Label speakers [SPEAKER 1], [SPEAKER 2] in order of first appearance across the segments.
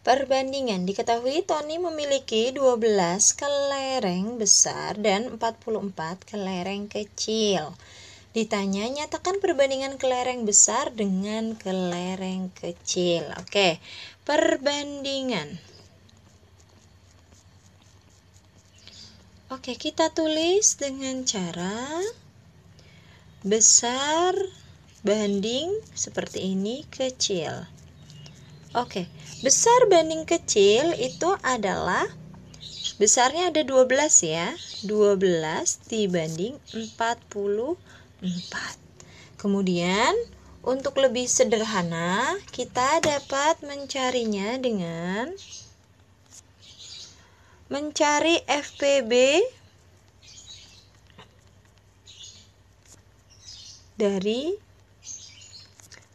[SPEAKER 1] Perbandingan diketahui Tony memiliki 12 kelereng besar dan 44 kelereng kecil. Ditanya nyatakan perbandingan kelereng besar dengan kelereng kecil. Oke, perbandingan. Oke, kita tulis dengan cara besar banding seperti ini kecil Oke, besar banding kecil itu adalah besarnya ada 12 ya. 12 dibanding 44. Kemudian untuk lebih sederhana, kita dapat mencarinya dengan mencari FPB dari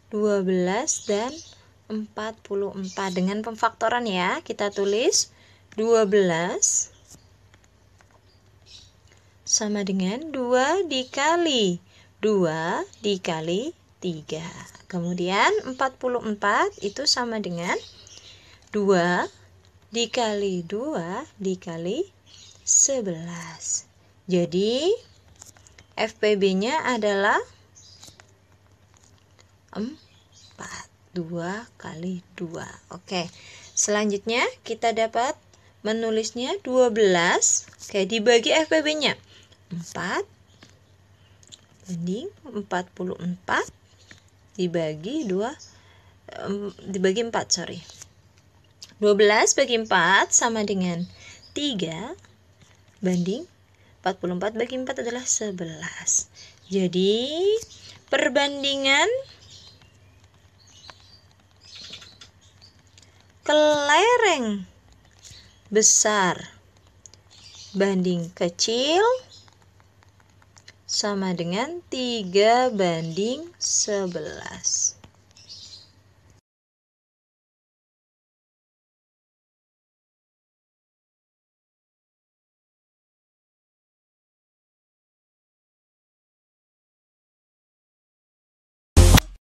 [SPEAKER 1] 12 dan 44 dengan pemfaktoran ya kita tulis 12 sama dengan 2 dikali 2 dikali 3 kemudian 44 itu sama dengan 2 dikali 2 dikali 11 jadi FPB-nya adalah 4 2 kali 2. Oke. Selanjutnya kita dapat menulisnya 12. Oke, dibagi FPB-nya. 4 banding 44 dibagi 2 um, dibagi 4, sorry. 12 bagi 4 sama dengan 3 banding 44 bagi 4 adalah 11. Jadi, perbandingan kelereng besar banding kecil sama dengan 3 banding 11.